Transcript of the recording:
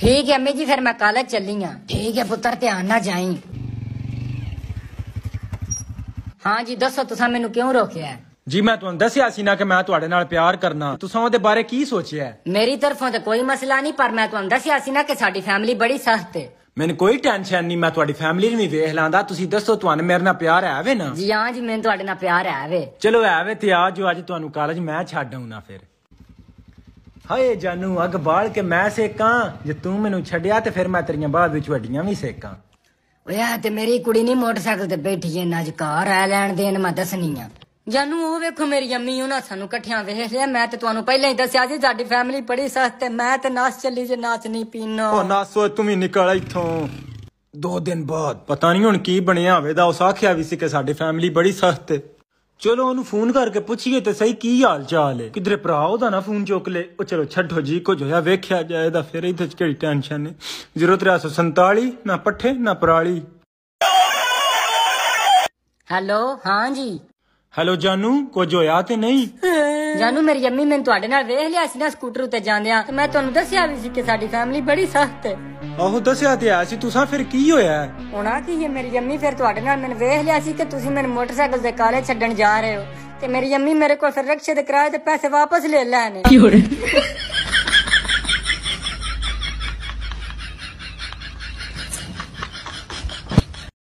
ਠੀਕ ਹੈ ਅੰਮੀ ਜੀ ਫਿਰ ਮੈਂ ਕਾਲਜ ਚੱਲੀ ਆ ਠੀਕ ਹੈ ਪੁੱਤਰ ਧਿਆਨ ਨਾਲ ਜਾਈ ਹਾਂ ਜੀ ਦੱਸੋ ਤੁਸੀਂ ਮੈਨੂੰ ਕਿਉਂ ਰੋਕਿਆ ਜੀ ਮੈਂ ਤੁਹਾਨੂੰ ਦੱਸਿਆ ਸੀ ਨਾ ਕਿ ਮੈਂ ਤੁਹਾਡੇ ਨਾਲ ਪਿਆਰ ਕਰਨਾ ਤੁਸੀਂ ਉਹਦੇ ਬਾਰੇ ਕੀ ਸੋਚਿਆ ਹੈ? ਮੇਰੀ ਤਰਫੋਂ ਤਾਂ ਕੋਈ ਮਸਲਾ ਨਹੀਂ ਪਰ ਮੈਂ ਤੁਹਾਨੂੰ ਦੱਸਿਆ ਸੀ ਨਾ ਕਿ ਸਾਡੀ ਫੈਮਿਲੀ ਬੜੀ ਸਖਤ ਹੈ ਮੈਨੂੰ ਕੋਈ ਟੈਨਸ਼ਨ ਨਹੀਂ ਮੈਂ ਤੁਹਾਡੀ ਫੈਮਿਲੀ ਨੂੰ ਵੀ ਵੇਖ ਲਾਂਦਾ ਤੁਸੀਂ ਦੱਸੋ ਤੁਹਾਨੂੰ ਮੇਰੇ ਨਾਲ ਪਿਆਰ ਹੈ ਵੇ ਨਾ ਜੀ ਹਾਂ ਜੀ ਮੈਨੂੰ ਤੁਹਾਡੇ ਨਾਲ ਪਿਆਰ ਹੈ ਵੇ ਚਲੋ ਐ ਵੇ ਤੇ ਆ ਜੋ ਅੱਜ ਤੁਹਾਨੂੰ ਕਾਲਜ ਮੈਂ ਛੱਡ ਆਉਣਾ ਫਿਰ ਹਾਏ ਜਾਨੂ ਅੱਗ ਬਾਲ ਕੇ ਮੈਂ ਸੇਕਾਂ ਜੇ ਤੂੰ ਮੈਨੂੰ ਛੱਡਿਆ ਤੇ ਫਿਰ ਮੈਂ ਤੇਰੀਆਂ ਬਾਹਾਂ ਵਿੱਚ ਵੱਡੀਆਂ ਵੀ ਸੇਕਾਂ ਓਏ ਆ ਤੇ ਮੇਰੀ ਕੁੜੀ ਨਹੀਂ ਮੋਟਰਸਾਈਕਲ ਤੇ ਬੈਠੀ ਐ ਨਜ ਘਰ ਆ ਲੈਣ ਦੇਣ ਮੈਂ ਦੱਸਣੀ ਆ ਜਾਨੂ ਉਹ ਵੇਖੋ ਮੇਰੀ ਅੰਮੀ ਉਹਨਾਂ ਸਾਨੂੰ ਇਕੱਠਿਆਂ ਵੇਖ ਲਿਆ ਮੈਂ ਤੇ ਤੁਹਾਨੂੰ ਪਹਿਲਾਂ ਹੀ ਦੱਸਿਆ ਸੀ ਸਾਡੀ ਫੈਮਿਲੀ ਬੜੀ ਸਸਤ ਤੇ ਮੈਂ ਤੇ ਨਾਸ ਚੱਲੀ ਜੇ ਨਾਚ ਨਹੀਂ ਪੀਣਾ ਨਾਸ ਨਾਸੋ ਤੂੰ ਵੀ ਨਿਕਲ ਇੱਥੋਂ ਦੋ ਦਿਨ ਬਾਅਦ ਪਤਾ ਨਹੀਂ ਹੁਣ ਕੀ ਬਣਿਆ ਹੋਵੇ ਦਾ ਉਸ ਆਖਿਆ ਵੀ ਸੀ ਕਿ ਸਾਡੀ ਫੈਮਿਲੀ ਬੜੀ ਸਸਤ ਤੇ ਚਲੋ ਉਹਨੂੰ ਫੋਨ ਕਰਕੇ ਪੁੱਛੀਏ ਤੇ ਸਹੀ ਕੀ ਹਾਲ ਚਾਲ ਹੈ ਕਿਧਰੇ ਭਰਾ ਉਹਦਾ ਨਾ ਫੋਨ ਚੁੱਕ ਲੈ ਉਹ ਚਲੋ ਛੱਡੋ ਜੀ ਕੁਝ ਹੋਇਆ ਵੇਖਿਆ ਜਾਏ ਫਿਰ ਇਹਦੇ ਚ ਕਿਹੜੀ ਟੈਨਸ਼ਨ ਹੈ 0347 ਨਾ ਪੱਠੇ ਨਾ ਪਰਾਲੀ ਹੈਲੋ ਹਾਂ ਜੀ ਹੈਲੋ ਜਾਨੂ ਕੁਝ ਹੋਇਆ ਤੇ ਨਹੀਂ ਜਾਨੂ ਮੇਰੀ ਅੰਮੀ ਮੈਂ ਤੁਹਾਡੇ ਨਾਲ ਵੇਖ ਲਿਆ ਸੀ ਨਾ ਸਕੂਟਰ ਉੱਤੇ ਜਾਂਦਿਆਂ ਤੇ ਮੈਂ ਤੁਹਾਨੂੰ ਦੱਸਿਆ ਵੀ ਸੀ ਕਿ ਸਾਡੀ ਫੈਮਿਲੀ ਬੜੀ ਸਖਤ ਹੈ ਆਹੋ ਦੱਸਿਆ ਤੇ ਆ ਸੀ ਤੁਸੀਂ ਫਿਰ ਕੀ ਹੋਇਆ ਹੁਣ ਆ ਕੀ ਹੈ ਮੇਰੀ ਅੰਮੀ ਫਿਰ ਤੁਹਾਡੇ ਨਾਲ ਮੈਂ ਵੇਖ ਲਿਆ ਸੀ ਕਿ ਤੁਸੀਂ ਮੈਨੂੰ ਮੋਟਰਸਾਈਕਲ ਦੇ ਕਾਲੇ ਛੱਡਣ ਜਾ ਰਹੇ ਹੋ ਤੇ ਮੇਰੀ ਅੰਮੀ ਮੇਰੇ ਕੋਲ ਫਿਰ ਰਕਸ਼ੇ ਦੇ ਕਿਰਾਏ ਤੇ ਪੈਸੇ ਵਾਪਸ ਲੈ ਲੈਣੇ